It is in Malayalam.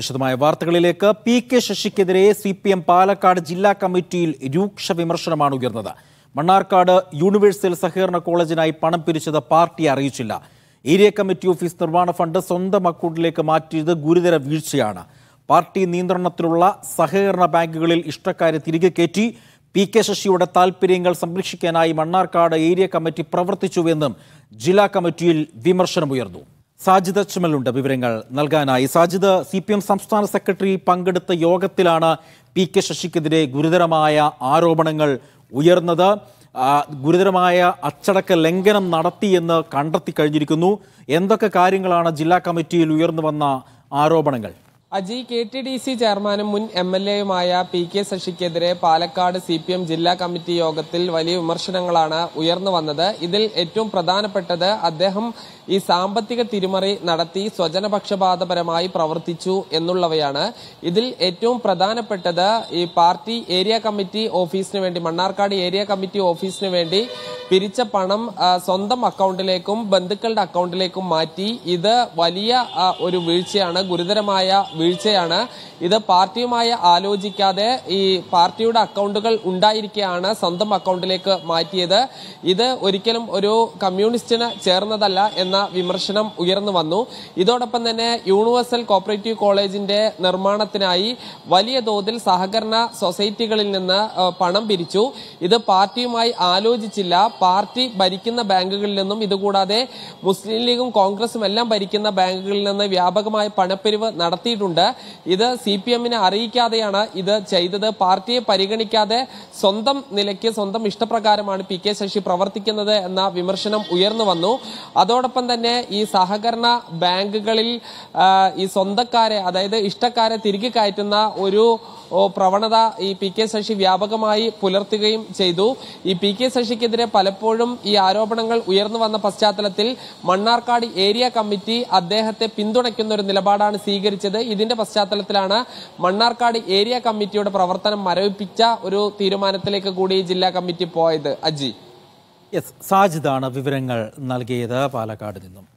വിശദമായ വാർത്തകളിലേക്ക് പി കെ ശശിക്കെതിരെ സി പി എം പാലക്കാട് ജില്ലാ കമ്മിറ്റിയിൽ രൂക്ഷ വിമർശനമാണ് ഉയർന്നത് മണ്ണാർക്കാട് യൂണിവേഴ്സൽ സഹകരണ കോളേജിനായി പണം പിരിച്ചത് പാർട്ടി അറിയിച്ചില്ല ഏരിയ കമ്മിറ്റി ഓഫീസ് നിർമ്മാണ ഫണ്ട് സ്വന്തം അക്കൗണ്ടിലേക്ക് മാറ്റിയത് ഗുരുതര വീഴ്ചയാണ് പാർട്ടി നിയന്ത്രണത്തിലുള്ള സഹകരണ ബാങ്കുകളിൽ ഇഷ്ടക്കാരെ തിരികെ കയറ്റി പി കെ ശശിയുടെ താൽപ്പര്യങ്ങൾ സംരക്ഷിക്കാനായി മണ്ണാർക്കാട് ഏരിയ കമ്മിറ്റി പ്രവർത്തിച്ചുവെന്നും ജില്ലാ കമ്മിറ്റിയിൽ വിമർശനമുയർന്നു സാജിദ് അച്ചുമലുണ്ട് വിവരങ്ങൾ നൽകാനായി സാജിദ് സി പി എം സംസ്ഥാന സെക്രട്ടറി പങ്കെടുത്ത യോഗത്തിലാണ് പി കെ ശശിക്കെതിരെ ഗുരുതരമായ ആരോപണങ്ങൾ ഉയർന്നത് ഗുരുതരമായ അച്ചടക്ക ലംഘനം നടത്തിയെന്ന് കണ്ടെത്തി കഴിഞ്ഞിരിക്കുന്നു എന്തൊക്കെ കാര്യങ്ങളാണ് ജില്ലാ കമ്മിറ്റിയിൽ ഉയർന്നു വന്ന ആരോപണങ്ങൾ Aji K T D C ചെയർമാനും മുൻ എം എൽ എയുമായ പി കെ ശശിക്കെതിരെ പാലക്കാട് സി പി എം ജില്ലാ കമ്മിറ്റി യോഗത്തിൽ വലിയ വിമർശനങ്ങളാണ് ഉയർന്നു വന്നത് ഇതിൽ ഏറ്റവും പ്രധാനപ്പെട്ടത് അദ്ദേഹം ഈ സാമ്പത്തിക തിരിമറി നടത്തി സ്വജനപക്ഷപാതപരമായി പ്രവർത്തിച്ചു എന്നുള്ളവയാണ് ഇതിൽ ഏറ്റവും പ്രധാനപ്പെട്ടത് ഈ പാർട്ടി ഏരിയ കമ്മിറ്റി ഓഫീസിന് വേണ്ടി മണ്ണാർക്കാട് ഏരിയ കമ്മിറ്റി ഓഫീസിന് വേണ്ടി പിരിച്ച പണം സ്വന്തം അക്കൗണ്ടിലേക്കും ബന്ധുക്കളുടെ അക്കൗണ്ടിലേക്കും മാറ്റി ഇത് വലിയ ഒരു വീഴ്ചയാണ് ഗുരുതരമായ വീഴ്ചയാണ് ഇത് പാർട്ടിയുമായി ആലോചിക്കാതെ ഈ പാർട്ടിയുടെ അക്കൗണ്ടുകൾ ഉണ്ടായിരിക്കുകയാണ് സ്വന്തം അക്കൗണ്ടിലേക്ക് മാറ്റിയത് ഇത് ഒരിക്കലും ഒരു കമ്മ്യൂണിസ്റ്റിന് ചേർന്നതല്ല എന്ന വിമർശനം ഉയർന്നു വന്നു ഇതോടൊപ്പം തന്നെ യൂണിവേഴ്സൽ കോപ്പറേറ്റീവ് കോളേജിന്റെ നിർമ്മാണത്തിനായി വലിയ തോതിൽ സഹകരണ സൊസൈറ്റികളിൽ നിന്ന് പണം പിരിച്ചു ഇത് പാർട്ടിയുമായി ആലോചിച്ചില്ല പാർട്ടി ഭരിക്കുന്ന ബാങ്കുകളിൽ നിന്നും ഇതുകൂടാതെ മുസ്ലിം ലീഗും കോൺഗ്രസും എല്ലാം ഭരിക്കുന്ന ബാങ്കുകളിൽ നിന്ന് വ്യാപകമായ പണപ്പിരിവ് നടത്തിയിട്ടുണ്ട് പറഞ്ഞിട്ടുണ്ട് ഇത് സി പി എമ്മിനെ അറിയിക്കാതെയാണ് ഇത് ചെയ്തത് പാർട്ടിയെ പരിഗണിക്കാതെ സ്വന്തം നിലയ്ക്ക് സ്വന്തം ഇഷ്ടപ്രകാരമാണ് പി കെ ശശി പ്രവർത്തിക്കുന്നത് എന്ന വിമർശനം ഉയർന്നു വന്നു അതോടൊപ്പം തന്നെ ഈ സഹകരണ ബാങ്കുകളിൽ ഈ സ്വന്തക്കാരെ അതായത് ഇഷ്ടക്കാരെ തിരികെ കയറ്റുന്ന ഒരു പ്രവണത ഈ പി കെ ശശി വ്യാപകമായി പുലർത്തുകയും ചെയ്തു ഈ പി കെ ശശിക്കെതിരെ പലപ്പോഴും ഈ ആരോപണങ്ങൾ ഉയർന്നു വന്ന പശ്ചാത്തലത്തിൽ മണ്ണാർക്കാട് ഏരിയ കമ്മിറ്റി അദ്ദേഹത്തെ പിന്തുണയ്ക്കുന്ന ഒരു നിലപാടാണ് സ്വീകരിച്ചത് ഈ ഇതിന്റെ പശ്ചാത്തലത്തിലാണ് മണ്ണാർക്കാട് ഏരിയ കമ്മിറ്റിയുടെ പ്രവർത്തനം മരവിപ്പിച്ച ഒരു തീരുമാനത്തിലേക്ക് കൂടി ജില്ലാ കമ്മിറ്റി പോയത് അജി സാജിദാണ് വിവരങ്ങൾ നൽകിയത് പാലക്കാട് നിന്നും